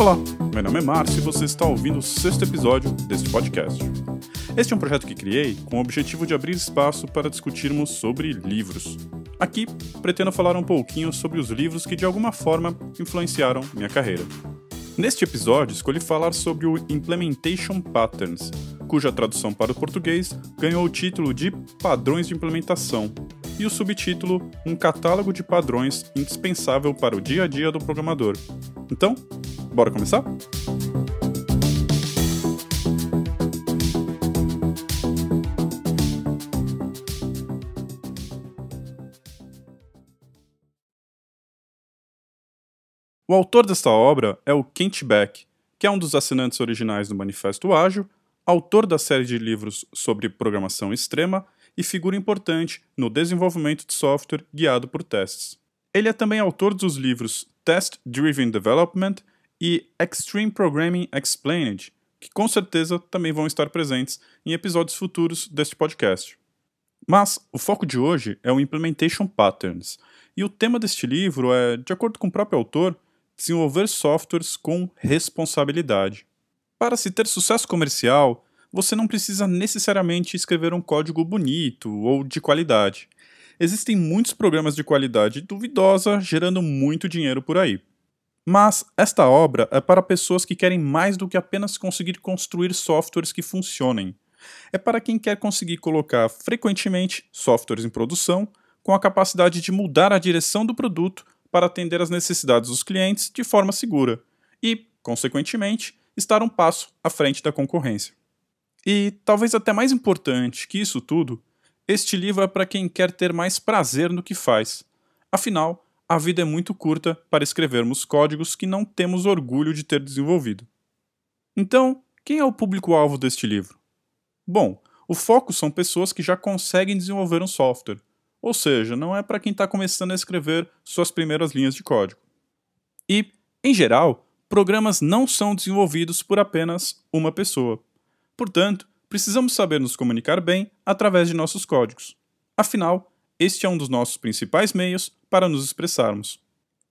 Olá, meu nome é Márcio e você está ouvindo o sexto episódio deste podcast. Este é um projeto que criei com o objetivo de abrir espaço para discutirmos sobre livros. Aqui, pretendo falar um pouquinho sobre os livros que de alguma forma influenciaram minha carreira. Neste episódio, escolhi falar sobre o Implementation Patterns, cuja tradução para o português ganhou o título de Padrões de Implementação, e o subtítulo Um Catálogo de Padrões Indispensável para o Dia a Dia do Programador. Então, Bora começar? O autor desta obra é o Kent Beck, que é um dos assinantes originais do Manifesto Ágil, autor da série de livros sobre programação extrema e figura importante no desenvolvimento de software guiado por testes. Ele é também autor dos livros Test Driven Development e Extreme Programming Explained, que com certeza também vão estar presentes em episódios futuros deste podcast. Mas o foco de hoje é o Implementation Patterns, e o tema deste livro é, de acordo com o próprio autor, desenvolver softwares com responsabilidade. Para se ter sucesso comercial, você não precisa necessariamente escrever um código bonito ou de qualidade. Existem muitos programas de qualidade duvidosa gerando muito dinheiro por aí. Mas esta obra é para pessoas que querem mais do que apenas conseguir construir softwares que funcionem. É para quem quer conseguir colocar frequentemente softwares em produção com a capacidade de mudar a direção do produto para atender às necessidades dos clientes de forma segura e, consequentemente, estar um passo à frente da concorrência. E, talvez até mais importante que isso tudo, este livro é para quem quer ter mais prazer no que faz. Afinal, a vida é muito curta para escrevermos códigos que não temos orgulho de ter desenvolvido. Então, quem é o público-alvo deste livro? Bom, o foco são pessoas que já conseguem desenvolver um software, ou seja, não é para quem está começando a escrever suas primeiras linhas de código. E, em geral, programas não são desenvolvidos por apenas uma pessoa. Portanto, precisamos saber nos comunicar bem através de nossos códigos. Afinal, este é um dos nossos principais meios para nos expressarmos.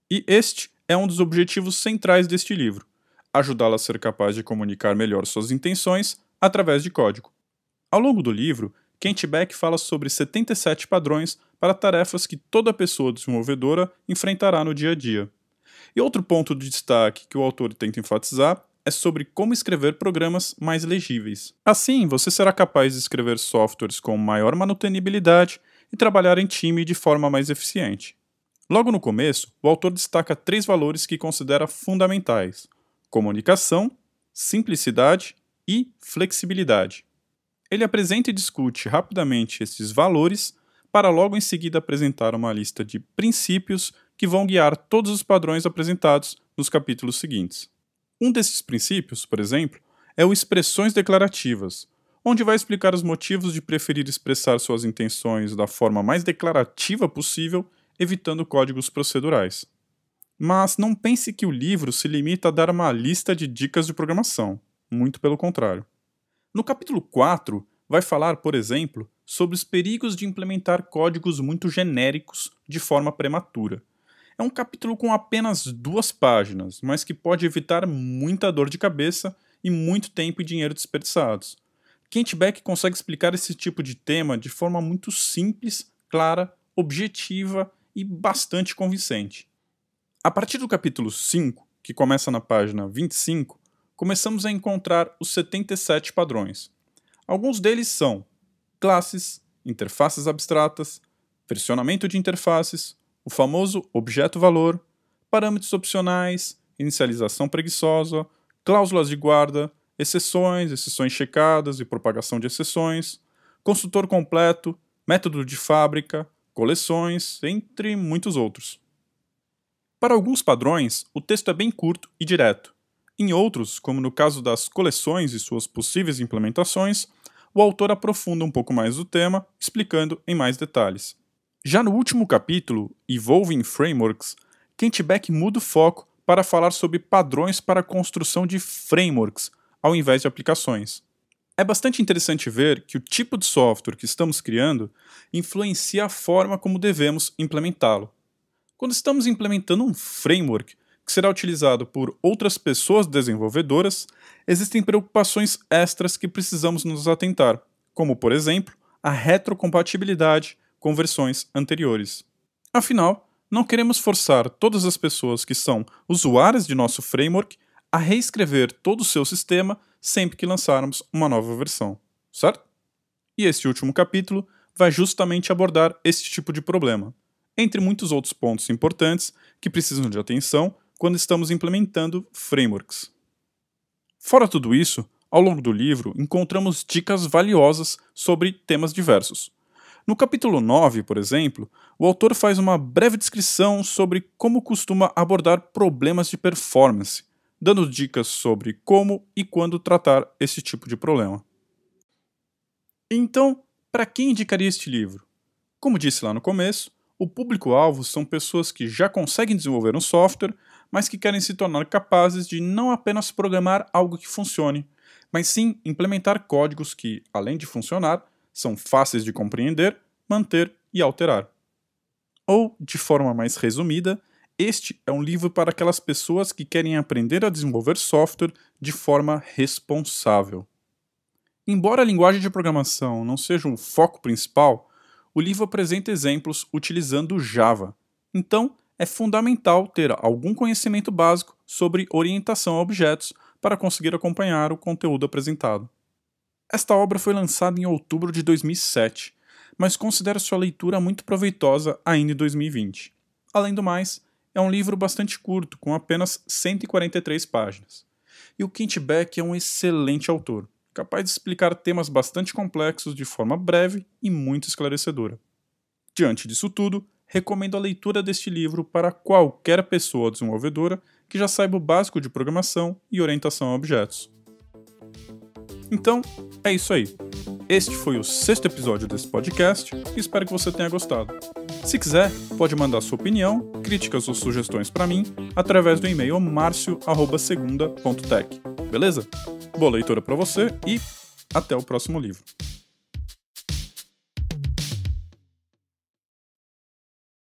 E este é um dos objetivos centrais deste livro: ajudá-la a ser capaz de comunicar melhor suas intenções através de código. Ao longo do livro, Kent Beck fala sobre 77 padrões para tarefas que toda pessoa desenvolvedora enfrentará no dia a dia. E outro ponto de destaque que o autor tenta enfatizar é sobre como escrever programas mais legíveis. Assim, você será capaz de escrever softwares com maior manutenibilidade e trabalhar em time de forma mais eficiente. Logo no começo, o autor destaca três valores que considera fundamentais: comunicação, simplicidade e flexibilidade. Ele apresenta e discute rapidamente esses valores para logo em seguida apresentar uma lista de princípios que vão guiar todos os padrões apresentados nos capítulos seguintes. Um desses princípios, por exemplo, é o expressões declarativas, onde vai explicar os motivos de preferir expressar suas intenções da forma mais declarativa possível, evitando códigos procedurais. Mas não pense que o livro se limita a dar uma lista de dicas de programação, muito pelo contrário. No capítulo 4, vai falar, por exemplo, sobre os perigos de implementar códigos muito genéricos de forma prematura. É um capítulo com apenas duas páginas, mas que pode evitar muita dor de cabeça e muito tempo e dinheiro desperdiçados Kent Beck consegue explicar esse tipo de tema de forma muito simples, clara, objetiva e bastante convincente. A partir do capítulo 5, que começa na página 25, começamos a encontrar os 77 padrões. Alguns deles são classes, interfaces abstratas, versionamento de interfaces, o famoso objeto-valor, parâmetros opcionais, inicialização preguiçosa, cláusulas de guarda, exceções, exceções checadas e propagação de exceções, consultor completo, método de fábrica, coleções, entre muitos outros. Para alguns padrões, o texto é bem curto e direto. Em outros, como no caso das coleções e suas possíveis implementações, o autor aprofunda um pouco mais o tema, explicando em mais detalhes. Já no último capítulo, Evolving Frameworks, Kent Beck muda o foco para falar sobre padrões para a construção de frameworks, ao invés de aplicações. É bastante interessante ver que o tipo de software que estamos criando influencia a forma como devemos implementá-lo. Quando estamos implementando um framework que será utilizado por outras pessoas desenvolvedoras, existem preocupações extras que precisamos nos atentar, como, por exemplo, a retrocompatibilidade com versões anteriores. Afinal, não queremos forçar todas as pessoas que são usuárias de nosso framework a reescrever todo o seu sistema sempre que lançarmos uma nova versão, certo? E este último capítulo vai justamente abordar este tipo de problema, entre muitos outros pontos importantes que precisam de atenção quando estamos implementando frameworks. Fora tudo isso, ao longo do livro encontramos dicas valiosas sobre temas diversos. No capítulo 9, por exemplo, o autor faz uma breve descrição sobre como costuma abordar problemas de performance, dando dicas sobre como e quando tratar esse tipo de problema. Então, para quem indicaria este livro? Como disse lá no começo, o público-alvo são pessoas que já conseguem desenvolver um software, mas que querem se tornar capazes de não apenas programar algo que funcione, mas sim implementar códigos que, além de funcionar, são fáceis de compreender, manter e alterar. Ou, de forma mais resumida, este é um livro para aquelas pessoas que querem aprender a desenvolver software de forma responsável. Embora a linguagem de programação não seja o foco principal, o livro apresenta exemplos utilizando Java. Então, é fundamental ter algum conhecimento básico sobre orientação a objetos para conseguir acompanhar o conteúdo apresentado. Esta obra foi lançada em outubro de 2007, mas considero sua leitura muito proveitosa ainda em 2020. Além do mais, é um livro bastante curto, com apenas 143 páginas. E o Kent Beck é um excelente autor, capaz de explicar temas bastante complexos de forma breve e muito esclarecedora. Diante disso tudo, recomendo a leitura deste livro para qualquer pessoa desenvolvedora que já saiba o básico de programação e orientação a objetos. Então, é isso aí. Este foi o sexto episódio desse podcast e espero que você tenha gostado. Se quiser, pode mandar sua opinião, críticas ou sugestões para mim através do e-mail marcio@segunda.tech. Beleza? Boa leitura para você e até o próximo livro.